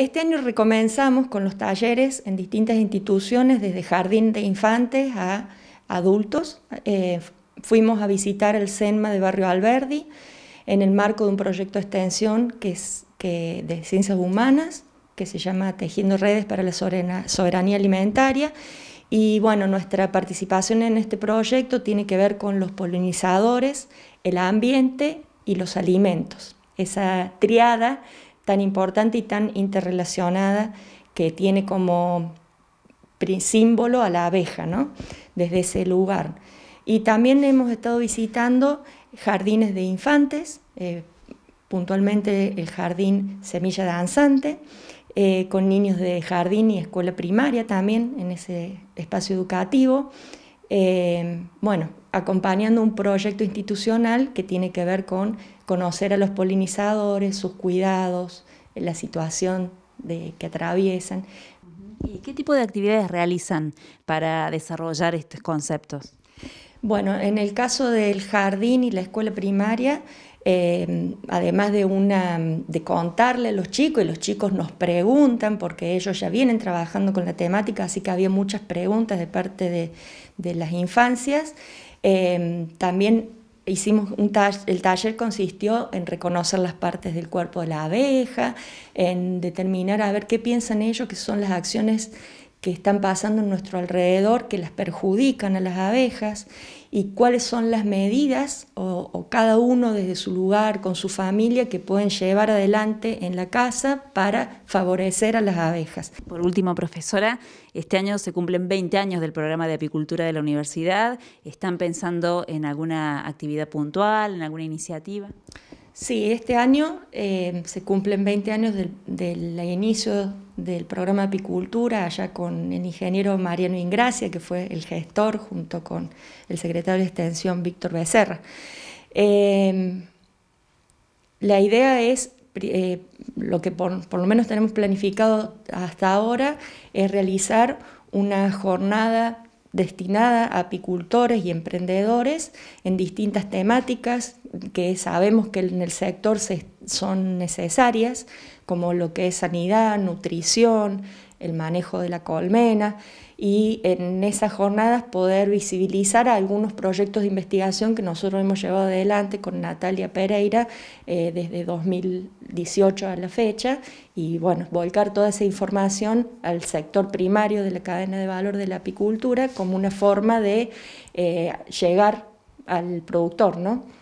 Este año recomenzamos con los talleres en distintas instituciones, desde jardín de infantes a adultos. Eh, fuimos a visitar el CENMA de Barrio Alberdi en el marco de un proyecto de extensión que de ciencias humanas que se llama Tejiendo Redes para la Soberanía Alimentaria. Y bueno, nuestra participación en este proyecto tiene que ver con los polinizadores, el ambiente y los alimentos. Esa triada tan importante y tan interrelacionada que tiene como símbolo a la abeja, ¿no? Desde ese lugar. Y también hemos estado visitando jardines de infantes, eh, puntualmente el jardín Semilla Danzante, eh, con niños de jardín y escuela primaria también en ese espacio educativo. Eh, bueno, acompañando un proyecto institucional que tiene que ver con conocer a los polinizadores, sus cuidados, la situación que atraviesan. ¿Y qué tipo de actividades realizan para desarrollar estos conceptos? Bueno, en el caso del jardín y la escuela primaria, Em, además de, una, de contarle a los chicos, y los chicos nos preguntan, porque ellos ya vienen trabajando con la temática, así que había muchas preguntas de parte de, las infancias. Em, también hicimos un el taller consistió en reconocer las partes del cuerpo de la abeja, en determinar a ver qué piensan ellos que son las acciones que están pasando en nuestro alrededor que las perjudican a las abejas y cuáles son las medidas o, cada uno desde su lugar con su familia que pueden llevar adelante en la casa para favorecer a las abejas. Por último, profesora, este año se cumplen 20 años del programa de apicultura de la universidad. ¿Están pensando en alguna actividad puntual, en alguna iniciativa? Sí, este año eh, se cumplen 20 años del, del inicio del programa Apicultura, allá con el ingeniero Mariano Ingracia, que fue el gestor, junto con el secretario de Extensión Víctor Becerra. Em, la idea es, eh, lo que por, lo menos tenemos planificado hasta ahora, es realizar una jornada destinada a apicultores y emprendedores en distintas temáticas que sabemos que en el sector son necesarias, como lo que es sanidad, nutrición, el manejo de la colmena y en esas jornadas poder visibilizar algunos proyectos de investigación que nosotros hemos llevado adelante con Natalia Pereira eh, desde 2018 a la fecha y bueno, volcar toda esa información al sector primario de la cadena de valor de la apicultura como una forma de eh, llegar al productor, ¿no?